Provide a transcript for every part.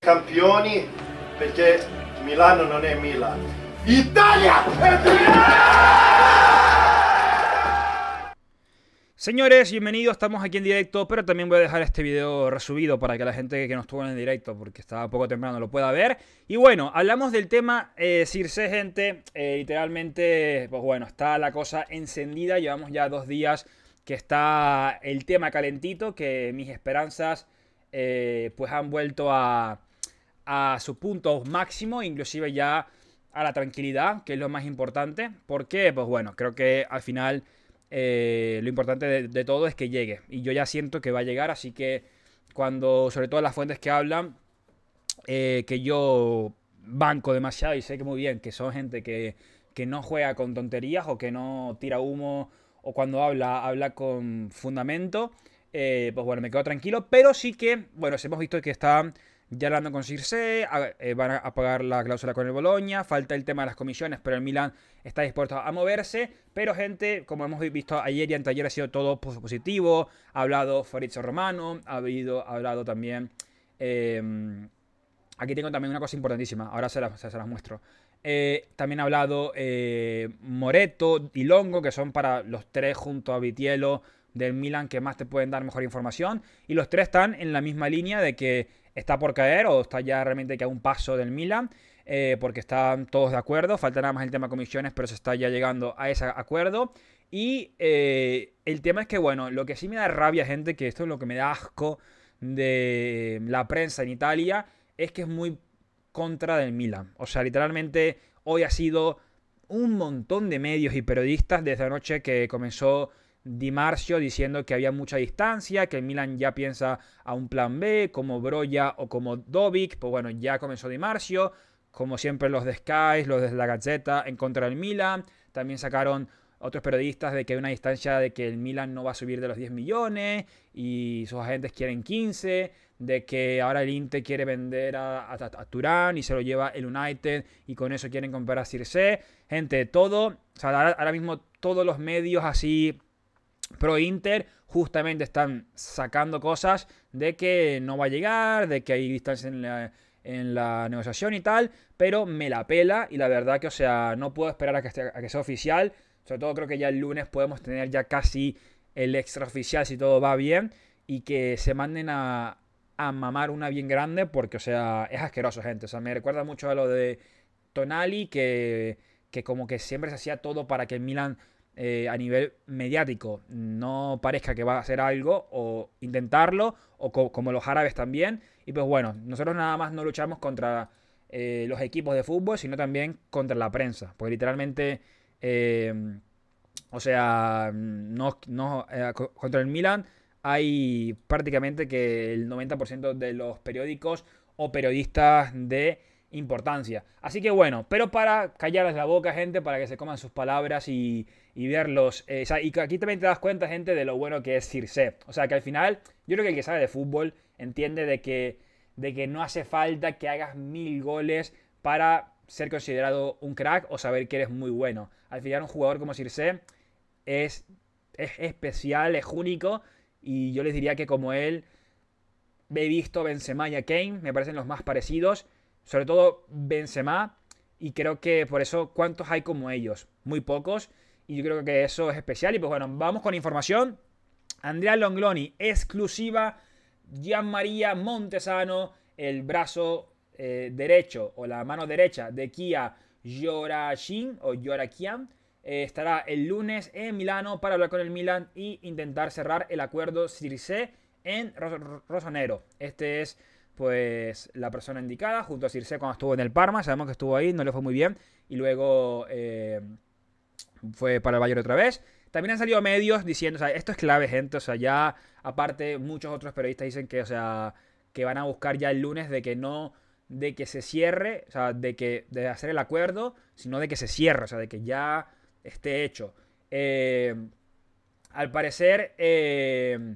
campioni porque Milano no es Milano. Italia es Señores, bienvenidos, estamos aquí en directo, pero también voy a dejar este video resubido para que la gente que no estuvo en el directo, porque estaba poco temprano, lo pueda ver. Y bueno, hablamos del tema eh, Circe, gente, eh, literalmente, pues bueno, está la cosa encendida, llevamos ya dos días que está el tema calentito, que mis esperanzas eh, pues han vuelto a, a su punto máximo, inclusive ya a la tranquilidad, que es lo más importante. Porque, pues bueno, creo que al final eh, lo importante de, todo es que llegue. Y yo ya siento que va a llegar, así que cuando, sobre todo las fuentes que hablan, eh, que yo banco demasiado y sé que muy bien que son gente que, no juega con tonterías o que no tira humo o cuando habla, habla con fundamento. Eh, pues bueno, me quedo tranquilo, pero sí que, bueno, hemos visto que está ya hablando con Circe, eh, van a pagar la cláusula con el Boloña, falta el tema de las comisiones, pero el Milan está dispuesto a moverse. Pero gente, como hemos visto ayer y anteayer ha sido todo positivo, ha hablado Fabrizio Romano, ha, habido, hablado también... Em, aquí tengo también una cosa importantísima, ahora se las, muestro. Eh, también ha hablado eh, Moreto y Longo, que son para los tres junto a Vitielo del Milan que más te pueden dar mejor información. Y los tres están en la misma línea de que está por caer o está ya realmente que a un paso del Milan. Eh, porque están todos de acuerdo. Falta nada más el tema comisiones, pero se está ya llegando a ese acuerdo. Y eh, el tema es que, bueno, lo que sí me da rabia, gente, que esto es lo que me da asco de la prensa en Italia, es que es muy contra del Milan. O sea, literalmente hoy ha sido un montón de medios y periodistas desde anoche que comenzó Di Marcio diciendo que había mucha distancia, que el Milan ya piensa a un plan B, como Broya o como Dovic. Pues bueno, ya comenzó Di Marcio. Como siempre, los de Sky, los de la Gazzetta en contra del Milan. También sacaron otros periodistas de que hay una distancia de que el Milan no va a subir de los 10 millones y sus agentes quieren 15, de que ahora el Inter quiere vender a, Turán y se lo lleva el United y con eso quieren comprar a Circe. Gente, todo, o sea, ahora mismo todos los medios así Pro Inter justamente están sacando cosas de que no va a llegar, de que hay distancia en la, negociación y tal, pero me la pela y la verdad que, o sea, no puedo esperar a que, sea oficial. Sobre todo creo que ya el lunes podemos tener ya casi el extra oficial si todo va bien y que se manden a, mamar una bien grande porque, o sea, es asqueroso, gente. O sea, me recuerda mucho a lo de Tonali que, que como que siempre se hacía todo para que el Milan eh, a nivel mediático. No parezca que va a hacer algo o intentarlo, o como los árabes también. Y pues bueno, nosotros nada más no luchamos contra eh, los equipos de fútbol, sino también contra la prensa. Porque literalmente, eh, o sea, contra el Milan hay prácticamente que el 90% de los periódicos o periodistas de importancia. Así que bueno, pero para callarles la boca, gente, para que se coman sus palabras y, verlos. Eh, y aquí también te das cuenta, gente, de lo bueno que es Circe. O sea, que al final, yo creo que el que sabe de fútbol entiende de que, de que no hace falta que hagas mil goles para ser considerado un crack o saber que eres muy bueno. Al final, un jugador como Circe es, es especial, es único. Y yo les diría que como él, he visto Benzema y a Kane, me parecen los más parecidos sobre todo Benzema, y creo que por eso, ¿cuántos hay como ellos? Muy pocos, y yo creo que eso es especial. Y pues bueno, vamos con información. Andrea Longloni, exclusiva, Gianmaria María Montesano, el brazo eh, derecho o la mano derecha de Kia Shin o Yorakian. Eh, estará el lunes en Milano para hablar con el Milan y intentar cerrar el acuerdo Circe en Rosanero. Este es pues la persona indicada, junto a Circe cuando estuvo en el Parma, sabemos que estuvo ahí, no le fue muy bien, y luego eh, fue para el Bayern otra vez. También han salido medios diciendo, o sea, esto es clave, gente, o sea, ya aparte muchos otros periodistas dicen que, o sea, que van a buscar ya el lunes de que no, de que se cierre, o sea, de que, de hacer el acuerdo, sino de que se cierre, o sea, de que ya esté hecho. Eh, al parecer, eh,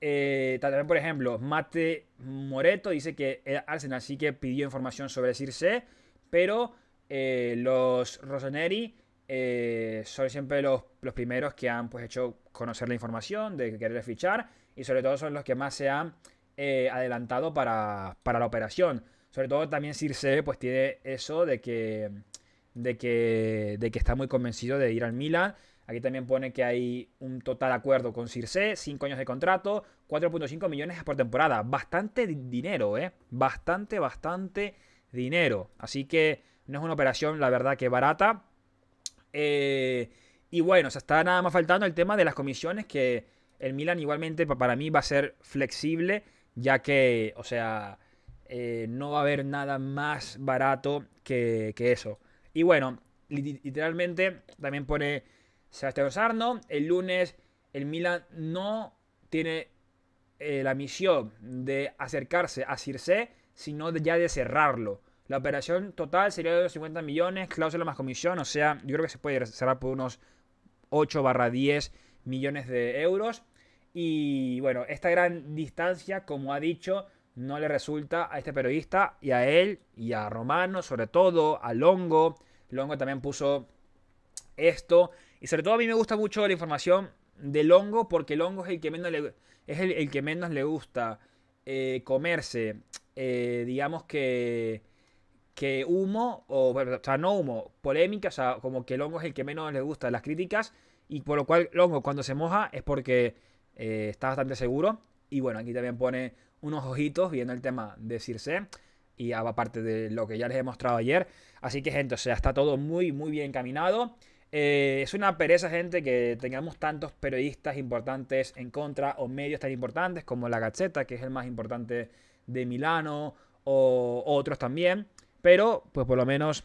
eh, también, por ejemplo, Mate Moreto dice que Arsenal sí que pidió información sobre Circe, pero eh, los Rossoneri eh, son siempre los, los, primeros que han pues, hecho conocer la información, de querer fichar, y sobre todo son los que más se han adelantado para, la operación. Sobre todo también Circe pues, tiene eso de que, de, de que está muy convencido de ir al Milan Aquí también pone que hay un total acuerdo con Circe, 5 años de contrato, 4.5 millones por temporada. Bastante dinero, ¿eh? Bastante, bastante dinero. Así que no es una operación, la verdad, que barata. Eh, y bueno, se está nada más faltando el tema de las comisiones, que el Milan igualmente para mí va a ser flexible, ya que, o sea, eh, no va a haber nada más barato que eso. Y bueno, literalmente también pone Sebastián Sarno. El lunes el Milan no tiene eh, la misión de acercarse a Circe, sino ya de cerrarlo. La operación total sería de 50 millones, cláusula más comisión, o sea, yo creo que se puede cerrar por unos 8 barra 10 millones de euros. Y bueno, esta gran distancia, como ha dicho, no le resulta a este periodista y a él y a Romano, sobre todo, a Longo. Longo también puso esto y sobre todo a mí me gusta mucho la información del hongo porque el hongo es el que menos le, es el, que menos le gusta eh, comerse, eh, digamos que, que humo, o, o sea, no humo, polémica, o sea, como que el hongo es el que menos le gusta las críticas y por lo cual el hongo cuando se moja es porque eh, está bastante seguro. Y bueno, aquí también pone unos ojitos viendo el tema de Circe y aparte de lo que ya les he mostrado ayer. Así que gente, o sea, está todo muy, muy bien encaminado. Eh, es una pereza, gente, que tengamos tantos periodistas importantes en contra o medios tan importantes como La Gazzetta, que es el más importante de Milano, o otros también. Pero, pues por lo menos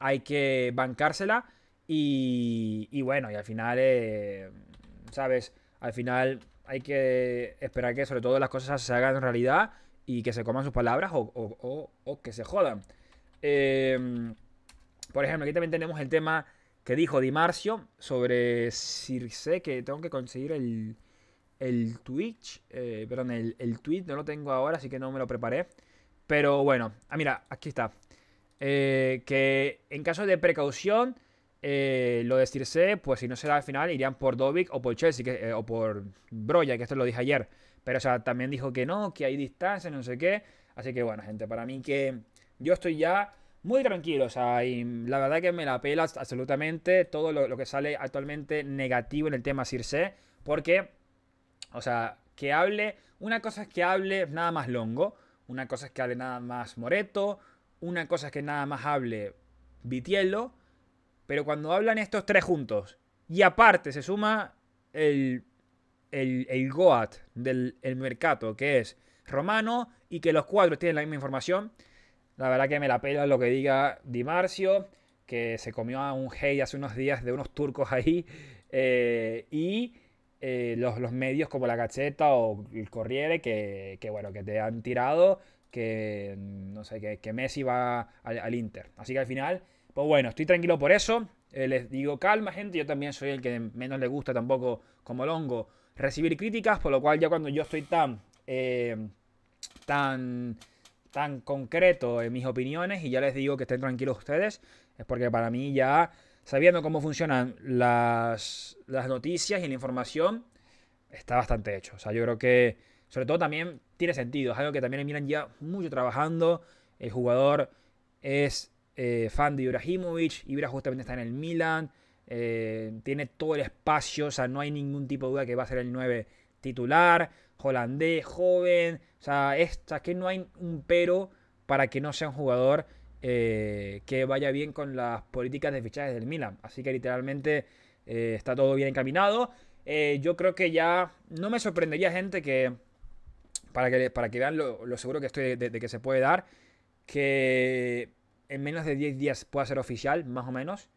hay que bancársela. Y, y bueno, y al final, eh, ¿sabes? Al final hay que esperar que sobre todo las cosas se hagan en realidad y que se coman sus palabras o, que se jodan. Eh, por ejemplo, aquí también tenemos el tema que dijo Di Marcio sobre Circe, que tengo que conseguir el, el Twitch, eh, perdón, el, el, tweet, no lo tengo ahora, así que no me lo preparé. Pero bueno, ah, mira, aquí está. Eh, que en caso de precaución, eh, lo de Circe, pues si no se da al final, irían por Dovic o por Chelsea, o por Broya, que esto lo dije ayer. Pero, o sea, también dijo que no, que hay distancia, no sé qué. Así que bueno, gente, para mí que yo estoy ya muy tranquilo, O sea, y la verdad que me la pela absolutamente todo lo, que sale actualmente negativo en el tema Circe. Porque, o sea, que hable. Una cosa es que hable nada más Longo. Una cosa es que hable nada más Moreto. Una cosa es que nada más hable Vitiello. Pero cuando hablan estos tres juntos. Y aparte se suma el, el, Goat del el Mercato, que es romano. Y que los cuatro tienen la misma información la verdad que me la pela lo que diga Di Marcio, que se comió a un hey hace unos días de unos turcos ahí. Eh, y eh, los, los, medios como La Gacheta o El Corriere, que, bueno, que te han tirado que, mm, no sé, Messi va al, Inter. Así que al final, pues bueno, estoy tranquilo por eso. Eh, les digo calma, gente. Yo también soy el que menos le gusta tampoco, como Longo, recibir críticas, por lo cual ya cuando yo estoy tan... tan tan concreto en mis opiniones y ya les digo que estén tranquilos ustedes, es porque para mí ya sabiendo cómo funcionan las, noticias y la información, está bastante hecho. O sea, yo creo que sobre todo también tiene sentido, es algo que también miran Milan ya mucho trabajando, el jugador es eh, fan de Ibrahimovic, Ibra justamente está en el Milan, eh, tiene todo el espacio, o sea, no hay ningún tipo de duda que va a ser el 9 titular, holandés, joven. O sea, es, que no hay un pero para que no sea un jugador eh, que vaya bien con las políticas de fichajes del Milan. Así que literalmente eh, está todo bien encaminado. Eh, yo creo que ya no me sorprendería gente que, para que, para que vean lo, seguro que estoy de, que se puede dar, que en menos de 10 días pueda ser oficial, más o menos.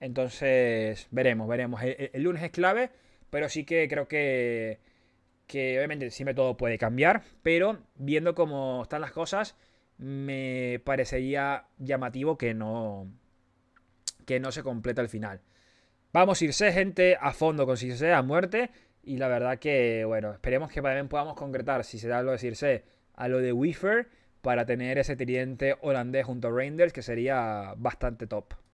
Entonces, veremos, veremos. el lunes es clave, pero sí que creo que que obviamente siempre todo puede cambiar, pero viendo cómo están las cosas, me parecería llamativo que no, que no se complete el final. Vamos a irse, gente, a fondo con Circe, a muerte. Y la verdad que, bueno, esperemos que también podamos concretar, si se da lo de Circe, a lo de Weaver, para tener ese tridente holandés junto a Reinders, que sería bastante top.